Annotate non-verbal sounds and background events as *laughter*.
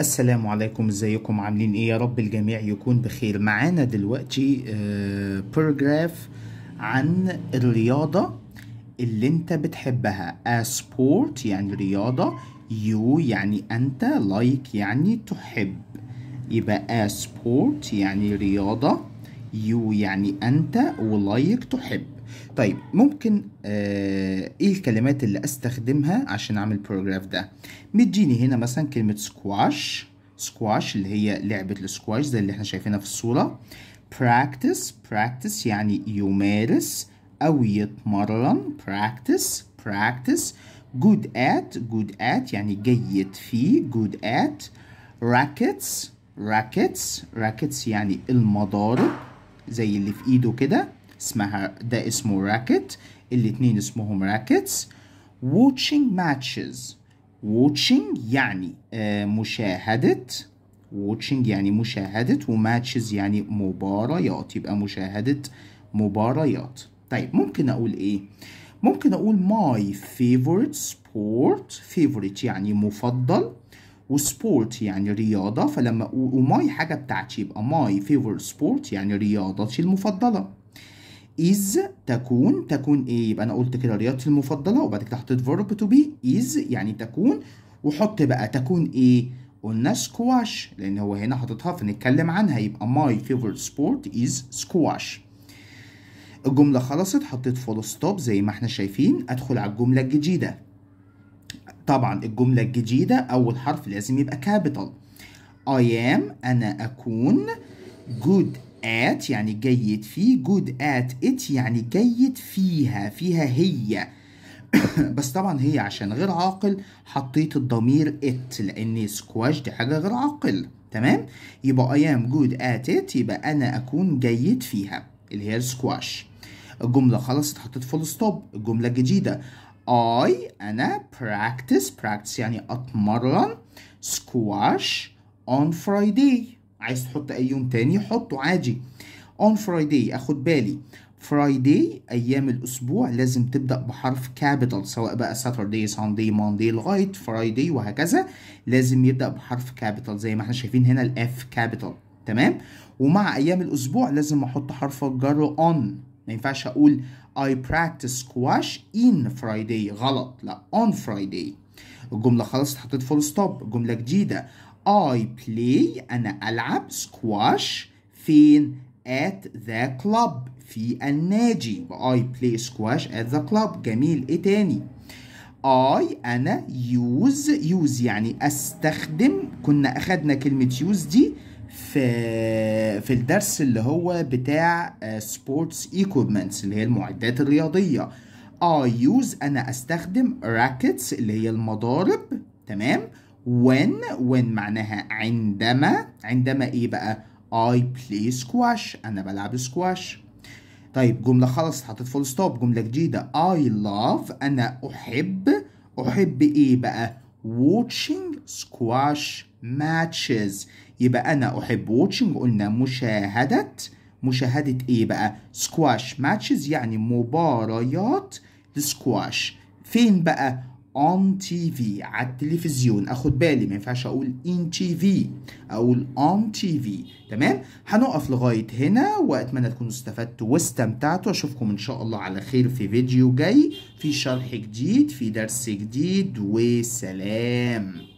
السلام عليكم ازيكم عاملين ايه يا رب الجميع يكون بخير معانا دلوقتي آه عن الرياضة اللي انت بتحبها a sport يعني رياضة you يعني انت like يعني تحب يبقى a sport يعني رياضة you يعني انت و like تحب طيب ممكن آه ايه الكلمات اللي استخدمها عشان اعمل الباراجراف ده بتجيني هنا مثلا كلمه سكواش سكواش اللي هي لعبه السكواش زي اللي احنا شايفينها في الصوره practice practice يعني يمارس او يتمرن practice practice good at good at يعني جيد فيه good at rackets rackets rackets يعني المضارب زي اللي في ايده كده اسمها ده اسمه راكت الاتنين اسمهم راكتس watching ماتشز watching يعني آه، مشاهدة watching يعني مشاهدة وماتشز يعني مباريات يبقى مشاهدة مباريات طيب ممكن أقول إيه؟ ممكن أقول ماي فيفورت سبورت فيفورت يعني مفضل وسبورت يعني رياضة فلما اقول وماي حاجة بتاعتي يبقى ماي فيفورت سبورت يعني رياضتي المفضلة is تكون تكون ايه يبقى انا قلت كده رياضتي المفضله وبعد كده حطيت verb to be is يعني تكون وحط بقى تكون ايه قلنا سكواش لان هو هنا حاططها فنتكلم عنها يبقى my favorite sport is squash الجملة خلصت حطيت فول ستوب زي ما احنا شايفين ادخل على الجملة الجديدة طبعا الجملة الجديدة اول حرف لازم يبقى كابيتال I am انا اكون good at يعني جيد فيه good at it يعني جيد فيها فيها هي *coughs* بس طبعا هي عشان غير عاقل حطيت الضمير it لان سكواش دي حاجه غير عاقل تمام يبقى I am good at it يبقى انا اكون جيد فيها اللي هي السكواش الجمله خلاص اتحطت فول ستوب الجمله الجديده I انا practice practice يعني اتمرن سكواش on Friday عايز تحط اي يوم تاني حطه عادي on Friday اخد بالي فرايداي ايام الاسبوع لازم تبدا بحرف كابيتال سواء بقى Saturday Sunday Monday لغايه فرايداي وهكذا لازم يبدا بحرف كابيتال زي ما احنا شايفين هنا الاف كابيتال تمام ومع ايام الاسبوع لازم احط حرف الجر اون ما ينفعش اقول I practice squash in Friday غلط لا on Friday الجملة خلصت حطيت فول ستوب جملة جديدة I play أنا ألعب سكواش فين at the club في النادي اي I play squash at the club جميل ايه تاني I أنا use use يعني أستخدم كنا أخدنا كلمة use دي في في الدرس اللي هو بتاع آه، sports equipments اللي هي المعدات الرياضية I use أنا أستخدم rackets اللي هي المضارب تمام when when معناها عندما عندما إيه بقى I play squash أنا بلعب squash طيب جملة خلاص اتحطت فول ستوب جملة جديدة I love أنا أحب أحب إيه بقى watching squash matches يبقى أنا أحب watching قلنا مشاهدة مشاهدة ايه بقى سكواش ماتشز يعني مباريات سكواش فين بقى اون تي في على التلفزيون اخد بالي ما ينفعش اقول ان تي في اقول اون تي في تمام هنقف لغايه هنا واتمنى تكونوا استفدتوا واستمتعتوا اشوفكم ان شاء الله على خير في فيديو جاي في شرح جديد في درس جديد وسلام